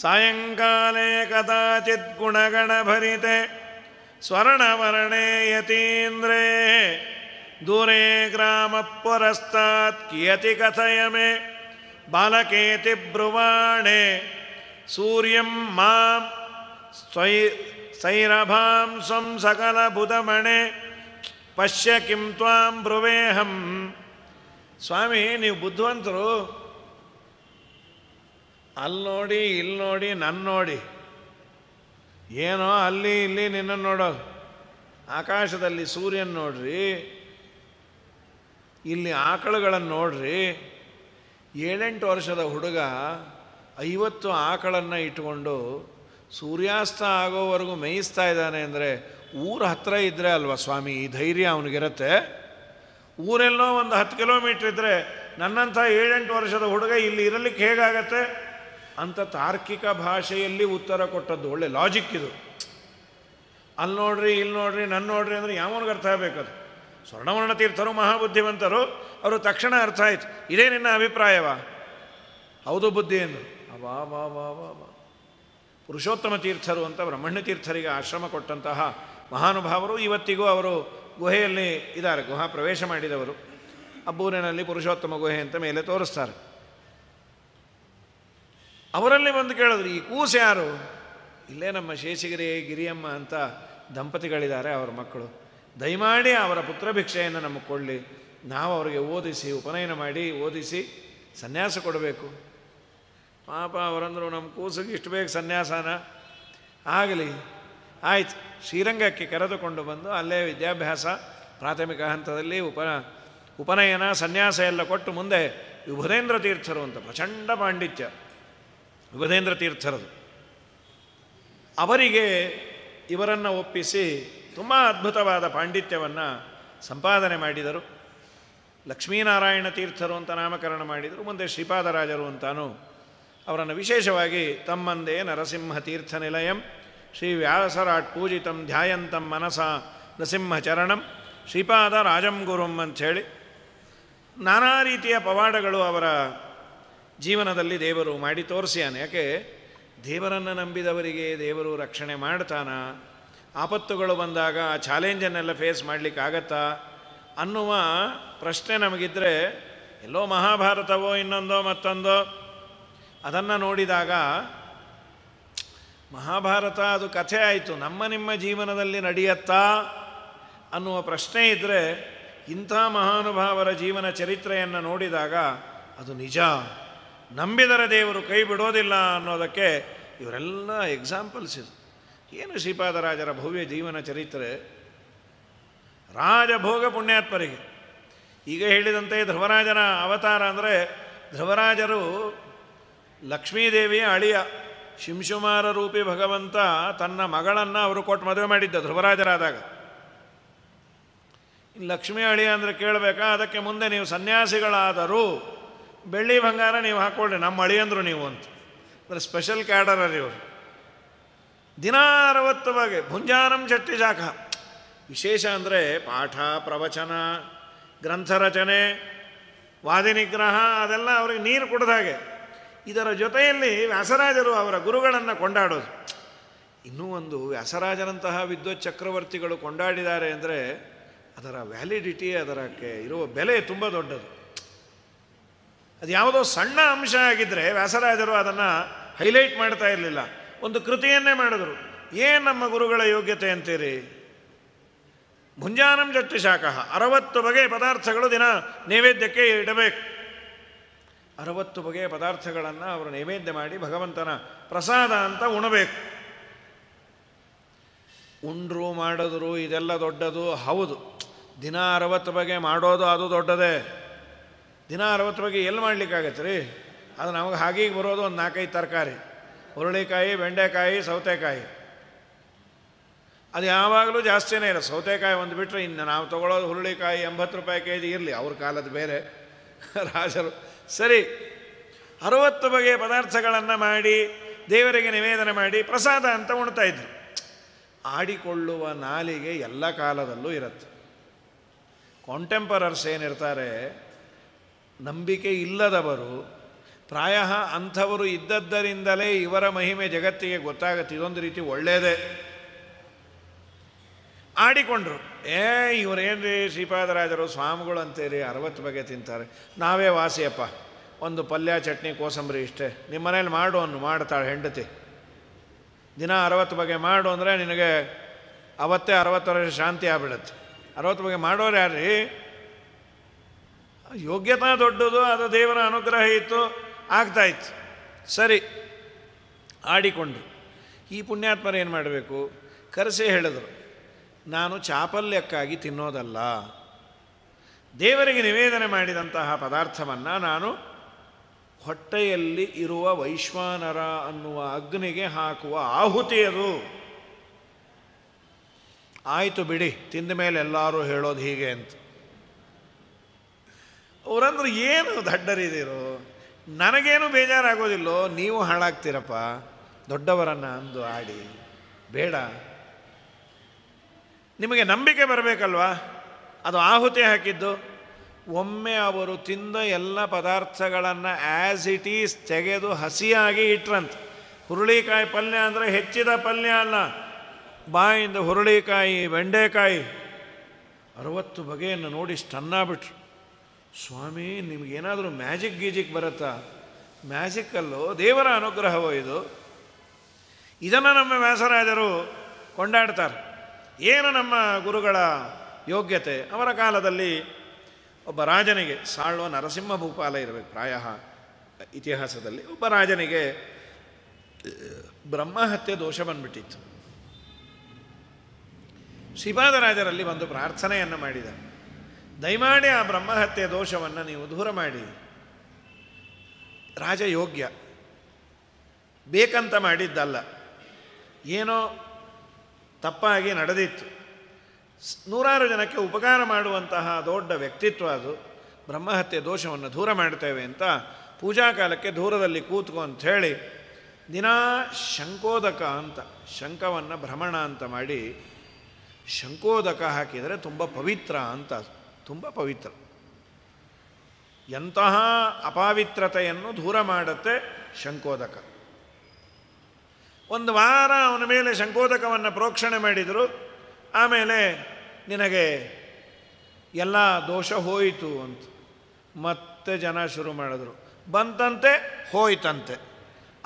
गुणगण कदाचिद्गुणगणभरिते स्वर्णवर्णे यतीन्द्रे दूरे ग्रामः कथय मे बालकेति ब्रुवाणे सूर्य मां स्व सैरभां पश्य किं ताम ब्रुवेहम स्वामी ಬ್ರುವೇಹಂ बुद्धवंतरू ಅಲ್ಲಿ ನೋಡಿ ಇಲ್ಲಿ ನೋಡಿ ನನ್ನ ನೋಡಿ ಏನೋ ಅಲ್ಲಿ ಇಲ್ಲಿ ನಿನ್ನನ್ನು ನೋಡೋ ಆಕಾಶದಲ್ಲಿ ಸೂರ್ಯನ ನೋಡ್ರಿ ಇಲ್ಲಿ ಆಕಳುಗಳನ್ನು ನೋಡ್ರಿ ಏಳೆಂಟು ವರ್ಷದ ಹುಡುಗ ಐವತ್ತು ಆಕಳನ್ನು ಇಟ್ಕೊಂಡು ಸೂರ್ಯಾಸ್ತ ಆಗೋವರೆಗೂ ಮೇಯಿಸ್ತಾ ಇದ್ದಾನೆ ಅಂದರೆ ಊರ ಹತ್ತಿರ ಇದ್ದರೆ ಅಲ್ವಾ ಸ್ವಾಮಿ ಈ ಧೈರ್ಯ ಅವನಿಗಿರುತ್ತೆ ಊರೆಲ್ಲೋ ಒಂದು ಹತ್ತು ಕಿಲೋಮೀಟ್ರ್ ಇದ್ದರೆ ನನ್ನಂಥ ಏಳೆಂಟು ವರ್ಷದ ಹುಡುಗ ಇಲ್ಲಿ ಇರಲಿಕ್ಕೆ ಹೇಗಾಗತ್ತೆ ಅಂತ ತಾರ್ಕಿಕ ಭಾಷೆಯಲ್ಲಿ ಉತ್ತರ ಕೊಟ್ಟದ್ದು ಒಳ್ಳೆ ಲಾಜಿಕ್ ಇದು ಅಲ್ಲಿ ನೋಡ್ರಿ ಇಲ್ಲಿ ನೋಡ್ರಿ ನನ್ನ ನೋಡ್ರಿ ಅಂದರೆ ಯಾವನಿಗೆ ಅರ್ಥ ಆಗಬೇಕದು ಸ್ವರ್ಣವರ್ಣ ತೀರ್ಥರು ಮಹಾಬುದ್ಧಿವಂತರು ಅವರು ತಕ್ಷಣ ಅರ್ಥ ಆಯಿತು ಇದೇ ನಿನ್ನ ಅಭಿಪ್ರಾಯವ ಹೌದು ಬುದ್ಧಿ ಎಂದು ವಾ ವಾ ವಾ ವಾ ವಾ ಪುರುಷೋತ್ತಮ ತೀರ್ಥರು ಅಂತ ಬ್ರಹ್ಮಣ್ಯ ತೀರ್ಥರಿಗೆ ಆಶ್ರಮ ಕೊಟ್ಟಂತಹ ಮಹಾನುಭಾವರು ಇವತ್ತಿಗೂ ಅವರು ಗುಹೆಯಲ್ಲಿ ಇದ್ದಾರೆ ಗುಹಾ ಪ್ರವೇಶ ಮಾಡಿದವರು ಅಬ್ಬೂರಿನಲ್ಲಿ ಪುರುಷೋತ್ತಮ ಗುಹೆ ಅಂತ ಮೇಲೆ ತೋರಿಸ್ತಾರೆ ಅವರಲ್ಲಿ ಬಂದು ಕೇಳಿದ್ರು ಈ ಕೂಸು ಯಾರು ಇಲ್ಲೇ ನಮ್ಮ ಶೇಷಗಿರಿ ಗಿರಿಯಮ್ಮ ಅಂತ ದಂಪತಿಗಳಿದ್ದಾರೆ ಅವರ ಮಕ್ಕಳು ದಯಮಾಡಿ ಅವರ ಪುತ್ರ ಭಿಕ್ಷೆಯನ್ನು ನಮಗೆ ಕೊಡಲಿ ನಾವು ಅವರಿಗೆ ಓದಿಸಿ ಉಪನಯನ ಮಾಡಿ ಓದಿಸಿ ಸನ್ಯಾಸ ಕೊಡಬೇಕು ಪಾಪ ಅವರಂದರು ನಮ್ಮ ಕೂಸಿಗೆ ಇಷ್ಟು ಬೇಗ ಸನ್ಯಾಸನ ಆಗಲಿ ಆಯ್ತು ಶ್ರೀರಂಗಕ್ಕೆ ಕರೆದುಕೊಂಡು ಬಂದು ಅಲ್ಲೇ ವಿದ್ಯಾಭ್ಯಾಸ ಪ್ರಾಥಮಿಕ ಹಂತದಲ್ಲಿ ಉಪ ಉಪನಯನ ಸನ್ಯಾಸ ಎಲ್ಲ ಕೊಟ್ಟು ಮುಂದೆ ವಿಭುಧೇಂದ್ರ ತೀರ್ಥರು ಅಂತ ಪ್ರಚಂಡ ಪಾಂಡಿತ್ಯ ಯುಗಧೇಂದ್ರ ತೀರ್ಥರದು ಅವರಿಗೆ ಇವರನ್ನು ಒಪ್ಪಿಸಿ ತುಂಬ ಅದ್ಭುತವಾದ ಪಾಂಡಿತ್ಯವನ್ನು ಸಂಪಾದನೆ ಮಾಡಿದರು ಲಕ್ಷ್ಮೀನಾರಾಯಣ ತೀರ್ಥರು ಅಂತ ನಾಮಕರಣ ಮಾಡಿದರು ಮುಂದೆ ಶ್ರೀಪಾದರಾಜರು ಅಂತಾನು ಅವರನ್ನು ವಿಶೇಷವಾಗಿ ತಮ್ಮಂದೇ ನರಸಿಂಹ ತೀರ್ಥ ನಿಲಯಂ ಶ್ರೀ ವ್ಯಾಸರಾಟ್ ಪೂಜಿತಂ ಧ್ಯಾಯಂತಂ ಮನಸ ನರಸಿಂಹ ಚರಣಂ ಶ್ರೀಪಾದ ರಾಜಂ ಗುರುಂ ಅಂಥೇಳಿ ನಾನಾ ರೀತಿಯ ಪವಾಡಗಳು ಅವರ ಜೀವನದಲ್ಲಿ ದೇವರು ಮಾಡಿ ತೋರಿಸ್ಯಾನೆ ಯಾಕೆ ದೇವರನ್ನು ನಂಬಿದವರಿಗೆ ದೇವರು ರಕ್ಷಣೆ ಮಾಡ್ತಾನ ಆಪತ್ತುಗಳು ಬಂದಾಗ ಆ ಚಾಲೆಂಜನ್ನೆಲ್ಲ ಫೇಸ್ ಮಾಡಲಿಕ್ಕಾಗತ್ತಾ ಅನ್ನುವ ಪ್ರಶ್ನೆ ನಮಗಿದ್ರೆ ಎಲ್ಲೋ ಮಹಾಭಾರತವೋ ಇನ್ನೊಂದೋ ಮತ್ತೊಂದೋ ಅದನ್ನು ನೋಡಿದಾಗ ಮಹಾಭಾರತ ಅದು ಕಥೆ ಆಯಿತು ನಮ್ಮ ನಿಮ್ಮ ಜೀವನದಲ್ಲಿ ನಡೆಯತ್ತಾ ಅನ್ನುವ ಪ್ರಶ್ನೆ ಇದ್ದರೆ ಇಂಥ ಮಹಾನುಭಾವರ ಜೀವನ ಚರಿತ್ರೆಯನ್ನು ನೋಡಿದಾಗ ಅದು ನಿಜ ನಂಬಿದರೆ ದೇವರು ಕೈ ಬಿಡೋದಿಲ್ಲ ಅನ್ನೋದಕ್ಕೆ ಇವರೆಲ್ಲ ಎಕ್ಸಾಂಪಲ್ಸ್ ಇದು ಏನು ಶ್ರೀಪಾದರಾಜರ ಭವ್ಯ ಜೀವನ ಚರಿತ್ರೆ ರಾಜಭೋಗ ಪುಣ್ಯಾತ್ಮರಿಗೆ ಈಗ ಹೇಳಿದಂತೆ ಧ್ರುವರಾಜನ ಅವತಾರ ಅಂದರೆ ಧ್ರುವರಾಜರು ಲಕ್ಷ್ಮೀದೇವಿಯ ಅಳಿಯ ಶಿಂಶುಮಾರ ರೂಪಿ ಭಗವಂತ ತನ್ನ ಮಗಳನ್ನು ಅವರು ಕೊಟ್ಟು ಮದುವೆ ಮಾಡಿದ್ದ ಧ್ರುವರಾಜರಾದಾಗ ಲಕ್ಷ್ಮೀ ಅಳಿಯ ಅಂದರೆ ಕೇಳಬೇಕಾ ಅದಕ್ಕೆ ಮುಂದೆ ನೀವು ಸನ್ಯಾಸಿಗಳಾದರೂ ಬೆಳ್ಳಿ ಬಂಗಾರ ನೀವು ಹಾಕೊಳ್ರಿ ನಮ್ಮ ಅಂದರು ನೀವು ಅಂತ ಅಂದರೆ ಸ್ಪೆಷಲ್ ಕ್ಯಾಡರ್ ಇವರು ದಿನ ಅರವತ್ತವಾಗಿ ಭುಂಜಾನಂ ಚಟ್ಟಿ ಜಾಕ ವಿಶೇಷ ಅಂದರೆ ಪಾಠ ಪ್ರವಚನ ಗ್ರಂಥ ರಚನೆ ವಾದಿನಿಗ್ರಹ ಅದೆಲ್ಲ ಅವ್ರಿಗೆ ನೀರು ಕುಡ್ದ ಹಾಗೆ ಇದರ ಜೊತೆಯಲ್ಲಿ ವ್ಯಾಸರಾಜರು ಅವರ ಗುರುಗಳನ್ನು ಕೊಂಡಾಡೋದು ಇನ್ನೂ ಒಂದು ವ್ಯಾಸರಾಜರಂತಹ ವಿದ್ವತ್ ಚಕ್ರವರ್ತಿಗಳು ಕೊಂಡಾಡಿದ್ದಾರೆ ಅಂದರೆ ಅದರ ವ್ಯಾಲಿಡಿಟಿ ಅದರಕ್ಕೆ ಇರುವ ಬೆಲೆ ತುಂಬ ದೊಡ್ಡದು ಅದು ಯಾವುದೋ ಸಣ್ಣ ಅಂಶ ಆಗಿದ್ದರೆ ವ್ಯಾಸರಾಜರು ಅದನ್ನು ಹೈಲೈಟ್ ಮಾಡ್ತಾ ಇರಲಿಲ್ಲ ಒಂದು ಕೃತಿಯನ್ನೇ ಮಾಡಿದರು ಏನು ನಮ್ಮ ಗುರುಗಳ ಯೋಗ್ಯತೆ ಅಂತೀರಿ ಮುಂಜಾನಂ ಜಟ್ಟಿ ಶಾಖ ಅರವತ್ತು ಬಗೆಯ ಪದಾರ್ಥಗಳು ದಿನ ನೈವೇದ್ಯಕ್ಕೆ ಇಡಬೇಕು ಅರವತ್ತು ಬಗೆಯ ಪದಾರ್ಥಗಳನ್ನು ಅವರು ನೈವೇದ್ಯ ಮಾಡಿ ಭಗವಂತನ ಪ್ರಸಾದ ಅಂತ ಉಣಬೇಕು ಉಂಡ್ರು ಮಾಡಿದ್ರು ಇದೆಲ್ಲ ದೊಡ್ಡದು ಹೌದು ದಿನ ಅರವತ್ತು ಬಗೆ ಮಾಡೋದು ಅದು ದೊಡ್ಡದೇ ದಿನ ಅರವತ್ತು ರೂಪಾಯಿ ಎಲ್ಲಿ ಮಾಡಲಿಕ್ಕಾಗತ್ತೆ ರೀ ಅದು ನಮಗೆ ಹಾಗೀಗೆ ಬರೋದು ಒಂದು ನಾಲ್ಕೈದು ತರಕಾರಿ ಹುರುಳಿಕಾಯಿ ಬೆಂಡೆಕಾಯಿ ಸೌತೆಕಾಯಿ ಅದು ಯಾವಾಗಲೂ ಜಾಸ್ತಿನೇ ಇಲ್ಲ ಸೌತೆಕಾಯಿ ಒಂದು ಬಿಟ್ಟರೆ ಇನ್ನು ನಾವು ತೊಗೊಳೋದು ಹುರುಳಿಕಾಯಿ ಎಂಬತ್ತು ರೂಪಾಯಿ ಕೆ ಜಿ ಇರಲಿ ಅವ್ರ ಕಾಲದ ಬೇರೆ ರಾಜರು ಸರಿ ಅರವತ್ತು ಬಗೆಯ ಪದಾರ್ಥಗಳನ್ನು ಮಾಡಿ ದೇವರಿಗೆ ನಿವೇದನೆ ಮಾಡಿ ಪ್ರಸಾದ ಅಂತ ಉಣ್ತಾ ಇದ್ರು ಆಡಿಕೊಳ್ಳುವ ನಾಲಿಗೆ ಎಲ್ಲ ಕಾಲದಲ್ಲೂ ಇರುತ್ತೆ ಕಾಂಟೆಂಪರರ್ಸ್ ಏನಿರ್ತಾರೆ ನಂಬಿಕೆ ಇಲ್ಲದವರು ಪ್ರಾಯ ಅಂಥವರು ಇದ್ದದ್ದರಿಂದಲೇ ಇವರ ಮಹಿಮೆ ಜಗತ್ತಿಗೆ ಗೊತ್ತಾಗುತ್ತೆ ಇದೊಂದು ರೀತಿ ಒಳ್ಳೆಯದೇ ಆಡಿಕೊಂಡ್ರು ಏ ರೀ ಶ್ರೀಪಾದರಾಜರು ಸ್ವಾಮಿಗಳು ಅಂತೀರಿ ಅರವತ್ತು ಬಗೆ ತಿಂತಾರೆ ನಾವೇ ವಾಸಿಯಪ್ಪ ಒಂದು ಪಲ್ಯ ಚಟ್ನಿ ಕೋಸಂಬರಿ ಇಷ್ಟೇ ನಿಮ್ಮ ಮನೇಲಿ ಮಾಡು ಅನ್ನು ಮಾಡ್ತಾಳೆ ಹೆಂಡತಿ ದಿನ ಅರವತ್ತು ಬಗೆ ಮಾಡು ಅಂದರೆ ನಿನಗೆ ಅವತ್ತೇ ಅರವತ್ತು ವರ್ಷ ಶಾಂತಿ ಆಗ್ಬಿಡುತ್ತೆ ಅರವತ್ತು ಬಗೆ ಮಾಡೋರು ಯಾರ್ರೀ ಯೋಗ್ಯತಾ ದೊಡ್ಡದು ಅದು ದೇವರ ಅನುಗ್ರಹ ಇತ್ತು ಆಗ್ತಾಯಿತ್ತು ಸರಿ ಆಡಿಕೊಂಡ್ರು ಈ ಪುಣ್ಯಾತ್ಮರ ಏನು ಮಾಡಬೇಕು ಕರೆಸೆ ಹೇಳಿದರು ನಾನು ಚಾಪಲ್ಯಕ್ಕಾಗಿ ತಿನ್ನೋದಲ್ಲ ದೇವರಿಗೆ ನಿವೇದನೆ ಮಾಡಿದಂತಹ ಪದಾರ್ಥವನ್ನು ನಾನು ಹೊಟ್ಟೆಯಲ್ಲಿ ಇರುವ ವೈಶ್ವಾನರ ಅನ್ನುವ ಅಗ್ನಿಗೆ ಹಾಕುವ ಆಹುತಿ ಅದು ಆಯಿತು ಬಿಡಿ ತಿಂದ ಮೇಲೆ ಎಲ್ಲರೂ ಹೇಳೋದು ಹೀಗೆ ಅಂತ ಅವರಂದ್ರೆ ಏನು ದಡ್ಡರಿದಿರು ನನಗೇನು ಬೇಜಾರಾಗೋದಿಲ್ಲೋ ನೀವು ಹಾಳಾಗ್ತೀರಪ್ಪ ದೊಡ್ಡವರನ್ನು ಅಂದು ಆಡಿ ಬೇಡ ನಿಮಗೆ ನಂಬಿಕೆ ಬರಬೇಕಲ್ವಾ ಅದು ಆಹುತಿ ಹಾಕಿದ್ದು ಒಮ್ಮೆ ಅವರು ತಿಂದ ಎಲ್ಲ ಪದಾರ್ಥಗಳನ್ನು ಆ್ಯಸ್ ಇಟ್ ಈಸ್ ತೆಗೆದು ಹಸಿಯಾಗಿ ಇಟ್ರಂತ ಹುರುಳಿಕಾಯಿ ಪಲ್ಯ ಅಂದರೆ ಹೆಚ್ಚಿದ ಪಲ್ಯ ಅಲ್ಲ ಬಾಯಿಂದ ಹುರುಳಿಕಾಯಿ ಬೆಂಡೆಕಾಯಿ ಅರವತ್ತು ಬಗೆಯನ್ನು ನೋಡಿ ಸ್ಟನ್ನಾಗ್ಬಿಟ್ರು ಸ್ವಾಮಿ ನಿಮಗೇನಾದರೂ ಮ್ಯಾಜಿಕ್ ಗೀಜಿಕ್ ಬರುತ್ತಾ ಮ್ಯಾಜಿಕ್ಕಲ್ಲೋ ದೇವರ ಅನುಗ್ರಹವೋ ಇದು ಇದನ್ನು ನಮ್ಮ ವ್ಯಾಸರಾಜರು ಕೊಂಡಾಡ್ತಾರೆ ಏನು ನಮ್ಮ ಗುರುಗಳ ಯೋಗ್ಯತೆ ಅವರ ಕಾಲದಲ್ಲಿ ಒಬ್ಬ ರಾಜನಿಗೆ ಸಾಳ್ವ ನರಸಿಂಹ ಭೂಪಾಲ ಇರಬೇಕು ಪ್ರಾಯ ಇತಿಹಾಸದಲ್ಲಿ ಒಬ್ಬ ರಾಜನಿಗೆ ಬ್ರಹ್ಮಹತ್ಯೆ ದೋಷ ಬಂದ್ಬಿಟ್ಟಿತ್ತು ಶ್ರೀಪಾದರಾಜರಲ್ಲಿ ಒಂದು ಪ್ರಾರ್ಥನೆಯನ್ನು ಮಾಡಿದ ದಯಮಾಡಿ ಆ ಬ್ರಹ್ಮಹತ್ಯೆ ದೋಷವನ್ನು ನೀವು ದೂರ ಮಾಡಿ ರಾಜ ಯೋಗ್ಯ ಬೇಕಂತ ಮಾಡಿದ್ದಲ್ಲ ಏನೋ ತಪ್ಪಾಗಿ ನಡೆದಿತ್ತು ನೂರಾರು ಜನಕ್ಕೆ ಉಪಕಾರ ಮಾಡುವಂತಹ ದೊಡ್ಡ ವ್ಯಕ್ತಿತ್ವ ಅದು ಬ್ರಹ್ಮಹತ್ಯೆ ದೋಷವನ್ನು ದೂರ ಮಾಡ್ತೇವೆ ಅಂತ ಪೂಜಾ ಕಾಲಕ್ಕೆ ದೂರದಲ್ಲಿ ಕೂತ್ಕೊ ಹೇಳಿ ದಿನಾ ಶಂಕೋದಕ ಅಂತ ಶಂಕವನ್ನು ಭ್ರಮಣ ಅಂತ ಮಾಡಿ ಶಂಕೋದಕ ಹಾಕಿದರೆ ತುಂಬ ಪವಿತ್ರ ಅಂತ ತುಂಬ ಪವಿತ್ರ ಎಂತಹ ಅಪಾವಿತ್ರತೆಯನ್ನು ದೂರ ಮಾಡುತ್ತೆ ಶಂಕೋದಕ ಒಂದು ವಾರ ಅವನ ಮೇಲೆ ಶಂಕೋದಕವನ್ನು ಪ್ರೋಕ್ಷಣೆ ಮಾಡಿದರು ಆಮೇಲೆ ನಿನಗೆ ಎಲ್ಲ ದೋಷ ಹೋಯಿತು ಅಂತ ಮತ್ತೆ ಜನ ಶುರು ಮಾಡಿದ್ರು ಬಂತಂತೆ ಹೋಯ್ತಂತೆ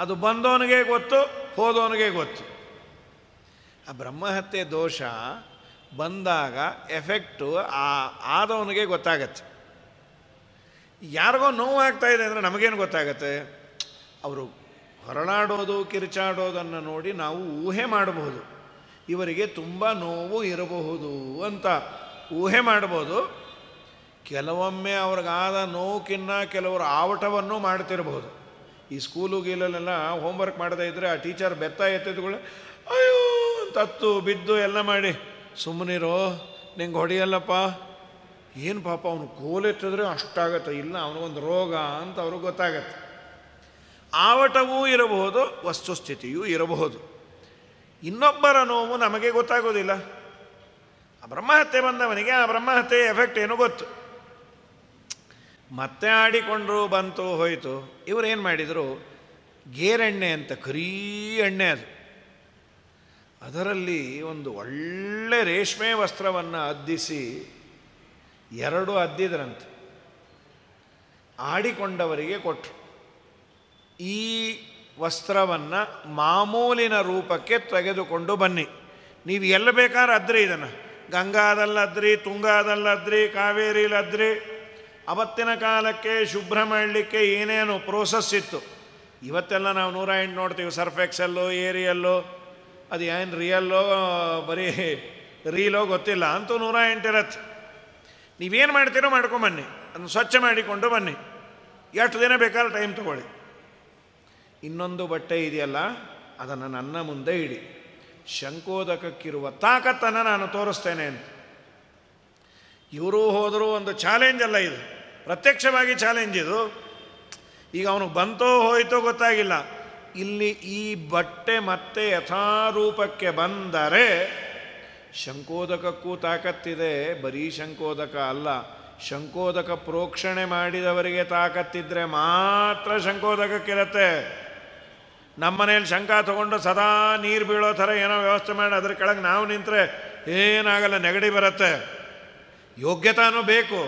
ಅದು ಬಂದವನಿಗೆ ಗೊತ್ತು ಹೋದವನಿಗೆ ಗೊತ್ತು ಆ ಬ್ರಹ್ಮಹತ್ಯೆ ದೋಷ ಬಂದಾಗ ಎಫೆಕ್ಟು ಆ ಆದವನಿಗೆ ಗೊತ್ತಾಗತ್ತೆ ಯಾರಿಗೋ ನೋವು ಆಗ್ತಾ ಇದೆ ಅಂದರೆ ನಮಗೇನು ಗೊತ್ತಾಗತ್ತೆ ಅವರು ಹೊರಳಾಡೋದು ಕಿರುಚಾಡೋದನ್ನು ನೋಡಿ ನಾವು ಊಹೆ ಮಾಡಬಹುದು ಇವರಿಗೆ ತುಂಬ ನೋವು ಇರಬಹುದು ಅಂತ ಊಹೆ ಮಾಡ್ಬೋದು ಕೆಲವೊಮ್ಮೆ ಅವ್ರಿಗಾದ ನೋವುಕಿನ್ನ ಕೆಲವರು ಆವಟವನ್ನು ಮಾಡ್ತಿರಬಹುದು ಈ ಸ್ಕೂಲು ಗೀಲಲ್ಲೆಲ್ಲ ಹೋಮ್ವರ್ಕ್ ಮಾಡದೇ ಇದ್ದರೆ ಆ ಟೀಚರ್ ಬೆತ್ತ ಎತ್ತಿದ್ಗಳು ಅಯ್ಯೋ ತತ್ತು ಬಿದ್ದು ಎಲ್ಲ ಮಾಡಿ ಸುಮ್ಮನಿರೋ ನಿಂಗೆ ಹೊಡೆಯಲ್ಲಪ್ಪ ಏನು ಪಾಪ ಅವನು ಕೋಲೆತ್ತಿದ್ರೆ ಅಷ್ಟಾಗತ್ತೆ ಇಲ್ಲ ಅವನಿಗೊಂದು ರೋಗ ಅಂತ ಅವ್ರಿಗೆ ಗೊತ್ತಾಗತ್ತೆ ಆವಟವೂ ಇರಬಹುದು ವಸ್ತುಸ್ಥಿತಿಯೂ ಇರಬಹುದು ಇನ್ನೊಬ್ಬರ ನೋವು ನಮಗೆ ಗೊತ್ತಾಗೋದಿಲ್ಲ ಆ ಬ್ರಹ್ಮಹತ್ಯೆ ಬಂದವನಿಗೆ ಆ ಬ್ರಹ್ಮಹತ್ಯೆ ಎಫೆಕ್ಟ್ ಏನು ಗೊತ್ತು ಮತ್ತೆ ಆಡಿಕೊಂಡ್ರು ಬಂತು ಹೋಯಿತು ಇವರೇನು ಮಾಡಿದರು ಗೇರೆಣ್ಣೆ ಅಂತ ಕರೀ ಎಣ್ಣೆ ಅದು ಅದರಲ್ಲಿ ಒಂದು ಒಳ್ಳೆ ರೇಷ್ಮೆ ವಸ್ತ್ರವನ್ನು ಅದ್ದಿಸಿ ಎರಡು ಅದ್ದಿದ್ರಂತೆ ಆಡಿಕೊಂಡವರಿಗೆ ಕೊಟ್ಟರು ಈ ವಸ್ತ್ರವನ್ನು ಮಾಮೂಲಿನ ರೂಪಕ್ಕೆ ತೆಗೆದುಕೊಂಡು ಬನ್ನಿ ನೀವು ಎಲ್ಲಿ ಬೇಕಾದ್ರೆ ಅದ್ರಿ ಇದನ್ನು ಗಂಗಾದಲ್ಲದ್ರಿ ತುಂಗಾದಲ್ಲದ್ರಿ ಕಾವೇರಿಲದ್ರಿ ಅವತ್ತಿನ ಕಾಲಕ್ಕೆ ಶುಭ್ರ ಮಾಡಲಿಕ್ಕೆ ಏನೇನು ಪ್ರೋಸೆಸ್ ಇತ್ತು ಇವತ್ತೆಲ್ಲ ನಾವು ನೂರ ಎಂಟು ನೋಡ್ತೀವಿ ಸರ್ಫೆಕ್ಸಲ್ಲು ಏರಿಯಲ್ಲು ಅದು ಏನು ರಿಯಲ್ಲೋ ಬರೀ ರೀಲೋ ಗೊತ್ತಿಲ್ಲ ಅಂತೂ ನೂರ ಎಂಟಿರತ್ತೆ ನೀವೇನು ಮಾಡ್ತೀರೋ ಮಾಡ್ಕೊಂಬನ್ನಿ ಅದನ್ನು ಸ್ವಚ್ಛ ಮಾಡಿಕೊಂಡು ಬನ್ನಿ ಎಷ್ಟು ದಿನ ಬೇಕಾದ್ರೆ ಟೈಮ್ ತೊಗೊಳ್ಳಿ ಇನ್ನೊಂದು ಬಟ್ಟೆ ಇದೆಯಲ್ಲ ಅದನ್ನು ನನ್ನ ಮುಂದೆ ಇಡಿ ಶಂಕೋದಕಕ್ಕಿರುವ ತಾಕತ್ತನ್ನು ನಾನು ತೋರಿಸ್ತೇನೆ ಅಂತ ಇವರು ಹೋದರೂ ಒಂದು ಚಾಲೆಂಜ್ ಅಲ್ಲ ಇದು ಪ್ರತ್ಯಕ್ಷವಾಗಿ ಚಾಲೆಂಜ್ ಇದು ಈಗ ಅವನು ಬಂತೋ ಹೋಯ್ತೋ ಗೊತ್ತಾಗಿಲ್ಲ ಇಲ್ಲಿ ಈ ಬಟ್ಟೆ ಮತ್ತೆ ಯಥಾರೂಪಕ್ಕೆ ಬಂದರೆ ಶಂಕೋದಕಕ್ಕೂ ತಾಕತ್ತಿದೆ ಬರೀ ಶಂಕೋದಕ ಅಲ್ಲ ಶಂಕೋದಕ ಪ್ರೋಕ್ಷಣೆ ಮಾಡಿದವರಿಗೆ ತಾಕತ್ತಿದ್ರೆ ಮಾತ್ರ ಶಂಕೋದಕಕ್ಕಿರತ್ತೆ ಮನೆಯಲ್ಲಿ ಶಂಕ ತಗೊಂಡು ಸದಾ ನೀರು ಬೀಳೋ ಥರ ಏನೋ ವ್ಯವಸ್ಥೆ ಮಾಡಿ ಅದ್ರ ಕೆಳಗೆ ನಾವು ನಿಂತರೆ ಏನಾಗಲ್ಲ ನೆಗಡಿ ಬರುತ್ತೆ ಯೋಗ್ಯತಾನೂ ಬೇಕು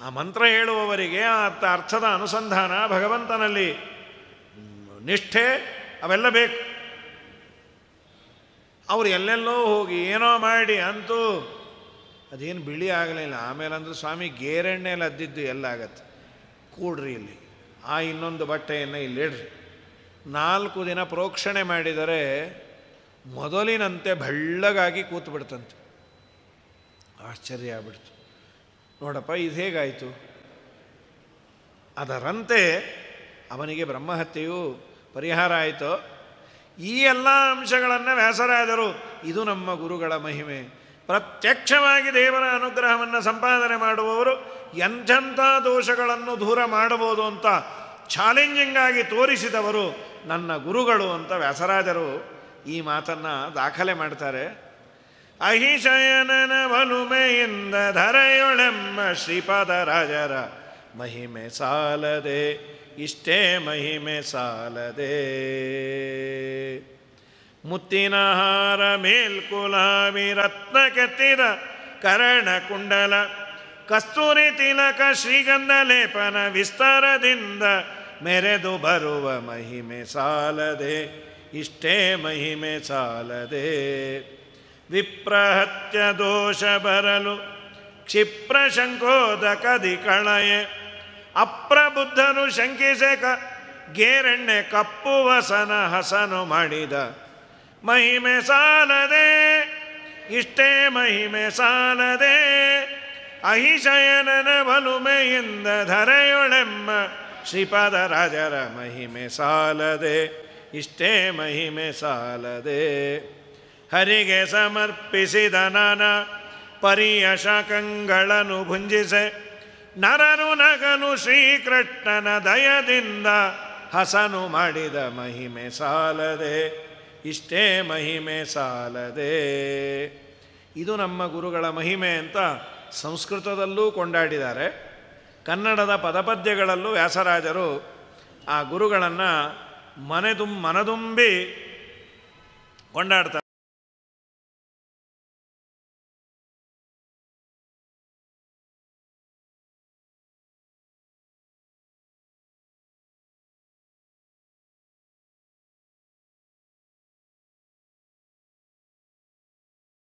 ಆ ಮಂತ್ರ ಹೇಳುವವರಿಗೆ ಆ ಅರ್ಥದ ಅನುಸಂಧಾನ ಭಗವಂತನಲ್ಲಿ ನಿಷ್ಠೆ ಅವೆಲ್ಲ ಬೇಕು ಅವರು ಎಲ್ಲೆಲ್ಲೋ ಹೋಗಿ ಏನೋ ಮಾಡಿ ಅಂತೂ ಅದೇನು ಬಿಳಿ ಆಗಲಿಲ್ಲ ಆಮೇಲೆ ಅಂದ್ರೆ ಸ್ವಾಮಿ ಗೇರೆಣ್ಣೆಯಲ್ಲಿ ಅದ್ದಿದ್ದು ಎಲ್ಲ ಆಗತ್ತೆ ಕೂಡ್ರಿ ಇಲ್ಲಿ ಆ ಇನ್ನೊಂದು ಬಟ್ಟೆಯನ್ನು ಇಲ್ಲಿಡ್ರಿ ನಾಲ್ಕು ದಿನ ಪ್ರೋಕ್ಷಣೆ ಮಾಡಿದರೆ ಮೊದಲಿನಂತೆ ಬೆಳ್ಳಗಾಗಿ ಕೂತ್ಬಿಡ್ತಂತೆ ಆಶ್ಚರ್ಯ ಆಗ್ಬಿಡ್ತು ನೋಡಪ್ಪ ಇದು ಹೇಗಾಯಿತು ಅದರಂತೆ ಅವನಿಗೆ ಬ್ರಹ್ಮಹತ್ಯೆಯು ಪರಿಹಾರ ಆಯಿತು ಈ ಎಲ್ಲ ಅಂಶಗಳನ್ನು ವ್ಯಾಸರಾದರು ಇದು ನಮ್ಮ ಗುರುಗಳ ಮಹಿಮೆ ಪ್ರತ್ಯಕ್ಷವಾಗಿ ದೇವರ ಅನುಗ್ರಹವನ್ನು ಸಂಪಾದನೆ ಮಾಡುವವರು ಎಂಥೆಂಥ ದೋಷಗಳನ್ನು ದೂರ ಮಾಡಬಹುದು ಅಂತ ಚಾಲೆಂಜಿಂಗ್ ಆಗಿ ತೋರಿಸಿದವರು ನನ್ನ ಗುರುಗಳು ಅಂತ ವ್ಯಾಸರಾಜರು ಈ ಮಾತನ್ನು ದಾಖಲೆ ಮಾಡ್ತಾರೆ ಅಹಿಶಯನನ ಮನುಮೆಯಿಂದ ಧರೆಯೊಳೆಂಬ ಶ್ರೀಪಾದ ರಾಜರ ಮಹಿಮೆ ಸಾಲದೆ ಇಷ್ಟೇ ಮಹಿಮೆ ಸಾಲದೆ ಮುತ್ತಿನ ಹಾರ ಮೇಲ್ಕುಲಾವಿ ರತ್ನ ಕೆತ್ತಿದ ಕರಣ ಕುಂಡಲ ಕಸ್ತೂರಿ ತಿಲಕ ಶ್ರೀಗಂಧ ಲೇಪನ ವಿಸ್ತಾರದಿಂದ ಮೆರೆದು ಬರುವ ಮಹಿಮೆ ಸಾಲದೆ ಇಷ್ಟೇ ಮಹಿಮೆ ಸಾಲದೆ ವಿಪ್ರಹತ್ಯ ದೋಷ ಬರಲು ಕ್ಷಿಪ್ರ ಕದಿ ಕಳಯೆ ಅಪ್ರಬುದ್ಧನು ಶಂಕಿಸೆ ಕ ಗೇರೆಣ್ಣೆ ಕಪ್ಪು ವಸನ ಹಸನು ಮಾಡಿದ ಮಹಿಮೆ ಸಾಲದೆ ಇಷ್ಟೇ ಮಹಿಮೆ ಸಾಲದೆ ಅಹಿಶಯನನ ಬಲುಮೆಯಿಂದ ಧರೆಯೊಳೆಮ್ಮ ಶ್ರೀಪಾದ ರಾಜರ ಮಹಿಮೆ ಸಾಲದೆ ಇಷ್ಟೇ ಮಹಿಮೆ ಸಾಲದೆ ಹರಿಗೆ ಸಮರ್ಪಿಸಿದ ನಾನ ಕಂಗಳನು ಭುಂಜಿಸೆ ನರನು ನಗನು ಶ್ರೀಕೃಷ್ಣನ ದಯದಿಂದ ಹಸನು ಮಾಡಿದ ಮಹಿಮೆ ಸಾಲದೆ ಇಷ್ಟೇ ಮಹಿಮೆ ಸಾಲದೆ ಇದು ನಮ್ಮ ಗುರುಗಳ ಮಹಿಮೆ ಅಂತ ಸಂಸ್ಕೃತದಲ್ಲೂ ಕೊಂಡಾಡಿದ್ದಾರೆ ಕನ್ನಡದ ಪದಪದ್ಯಗಳಲ್ಲೂ ವ್ಯಾಸರಾಜರು ಆ ಗುರುಗಳನ್ನು ಮನೆದುಂ ಮನದುಂಬಿ ಕೊಂಡಾಡ್ತಾರೆ